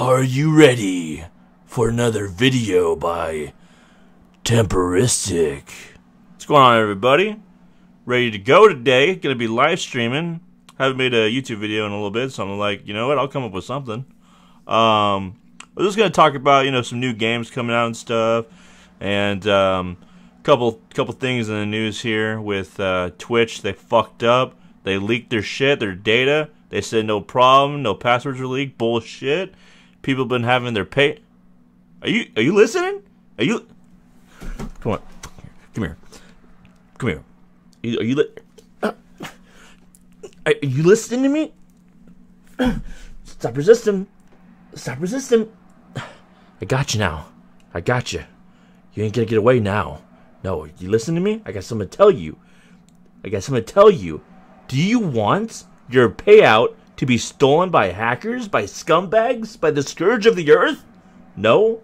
Are you ready for another video by Temporistic? What's going on, everybody? Ready to go today. Gonna be live streaming. Haven't made a YouTube video in a little bit, so I'm like, you know what? I'll come up with something. Um, am just gonna talk about you know some new games coming out and stuff, and um, couple couple things in the news here with uh, Twitch. They fucked up. They leaked their shit, their data. They said no problem, no passwords were leaked. Bullshit. People been having their pay. Are you are you listening? Are you? Come on, come here, come here. Are you, are you li- are you listening to me? Stop resisting. Stop resisting. I got you now. I got you. You ain't gonna get away now. No, you listen to me? I got something to tell you. I got something to tell you. Do you want your payout to be stolen by hackers, by scumbags, by the scourge of the earth? No?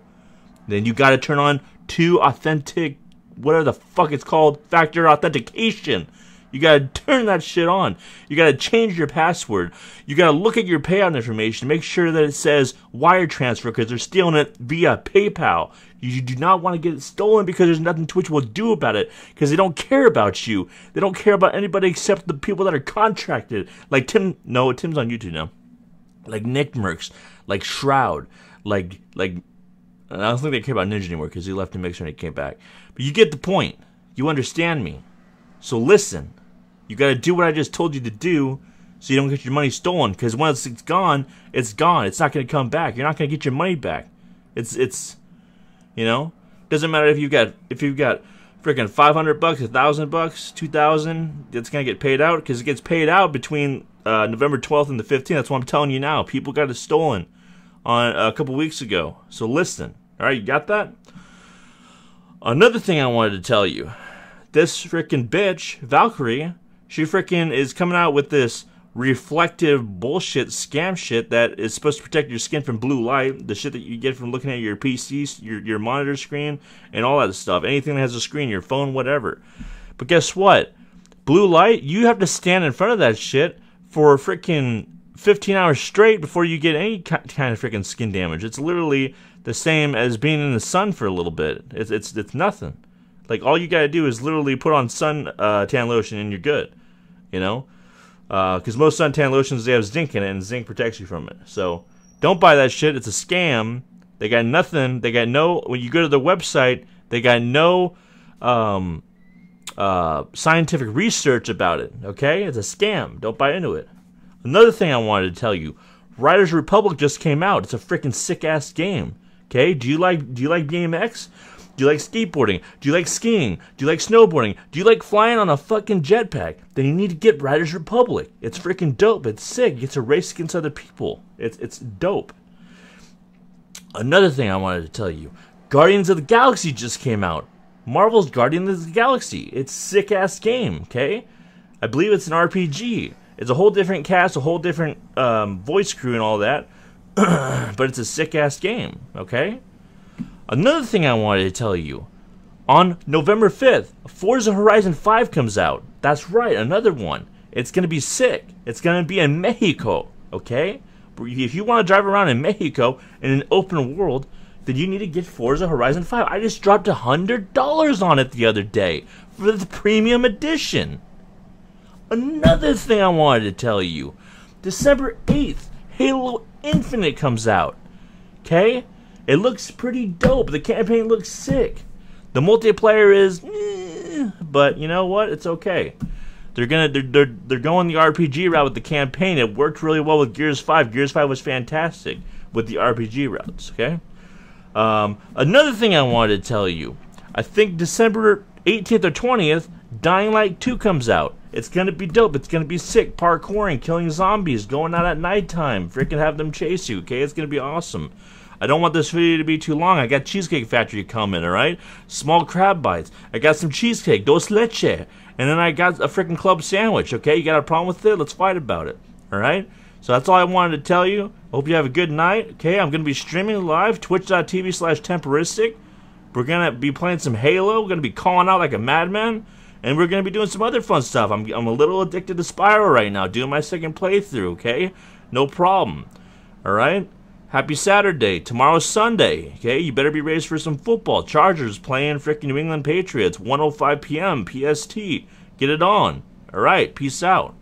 Then you gotta turn on two authentic, whatever the fuck it's called, factor authentication. You gotta turn that shit on. You gotta change your password. You gotta look at your payout information, make sure that it says wire transfer because they're stealing it via PayPal. You do not want to get it stolen because there's nothing Twitch will do about it because they don't care about you. They don't care about anybody except the people that are contracted. Like Tim, no, Tim's on YouTube now. Like Nick Merckx, like Shroud, like, like, I don't think they care about Ninja anymore because he left the mix and he came back. But you get the point. You understand me. So listen. You gotta do what I just told you to do so you don't get your money stolen. Because once it's gone, it's gone. It's not gonna come back. You're not gonna get your money back. It's it's, you know, doesn't matter if you've got if you've got freaking 500 bucks, a thousand bucks, 2,000. It's gonna get paid out because it gets paid out between uh, November 12th and the 15th. That's what I'm telling you now. People got it stolen on uh, a couple weeks ago. So listen. All right, you got that? Another thing I wanted to tell you. This freaking bitch, Valkyrie, she freaking is coming out with this reflective bullshit scam shit that is supposed to protect your skin from blue light, the shit that you get from looking at your PCs, your, your monitor screen, and all that stuff. Anything that has a screen, your phone, whatever. But guess what? Blue light, you have to stand in front of that shit for freaking 15 hours straight before you get any kind of freaking skin damage. It's literally the same as being in the sun for a little bit. It's it's it's nothing. Like all you gotta do is literally put on sun uh, tan lotion and you're good. You know, because uh, most suntan lotions they have zinc in it and zinc protects you from it. So don't buy that shit. It's a scam. They got nothing. They got no. When you go to their website, they got no um, uh, scientific research about it. Okay, it's a scam. Don't buy into it. Another thing I wanted to tell you: Riders Republic just came out. It's a freaking sick ass game. Okay, do you like do you like BMX? Do you like skateboarding? Do you like skiing? Do you like snowboarding? Do you like flying on a fucking jetpack? Then you need to get Riders Republic. It's freaking dope. It's sick. get to race against other people. It's it's dope. Another thing I wanted to tell you. Guardians of the Galaxy just came out. Marvel's Guardians of the Galaxy. It's sick ass game, okay? I believe it's an RPG. It's a whole different cast, a whole different um, voice crew and all that. but it's a sick ass game, okay? Another thing I wanted to tell you on November 5th, Forza Horizon 5 comes out. That's right, another one. It's going to be sick. It's going to be in Mexico, okay? If you want to drive around in Mexico in an open world, then you need to get Forza Horizon 5. I just dropped $100 on it the other day for the premium edition. Another thing I wanted to tell you December 8th, Halo Infinite comes out, okay? It looks pretty dope. The campaign looks sick. The multiplayer is, eh, but you know what? It's okay. They're gonna they're, they're they're going the RPG route with the campaign. It worked really well with Gears Five. Gears Five was fantastic with the RPG routes. Okay. Um, another thing I wanted to tell you, I think December 18th or 20th, Dying Light 2 comes out. It's gonna be dope. It's gonna be sick. Parkouring, killing zombies, going out at nighttime, freaking have them chase you. Okay, it's gonna be awesome. I don't want this video to be too long. I got Cheesecake Factory coming, alright? Small crab bites. I got some cheesecake, dos leche. And then I got a freaking club sandwich, okay? You got a problem with it? Let's fight about it, alright? So that's all I wanted to tell you. Hope you have a good night, okay? I'm going to be streaming live, twitch.tv slash temporistic. We're going to be playing some Halo. We're going to be calling out like a madman. And we're going to be doing some other fun stuff. I'm, I'm a little addicted to Spyro right now, doing my second playthrough, okay? No problem. Alright? Happy Saturday. Tomorrow's Sunday. Okay, you better be ready for some football. Chargers playing freaking New England Patriots. 1:05 p.m. PST. Get it on. All right. Peace out.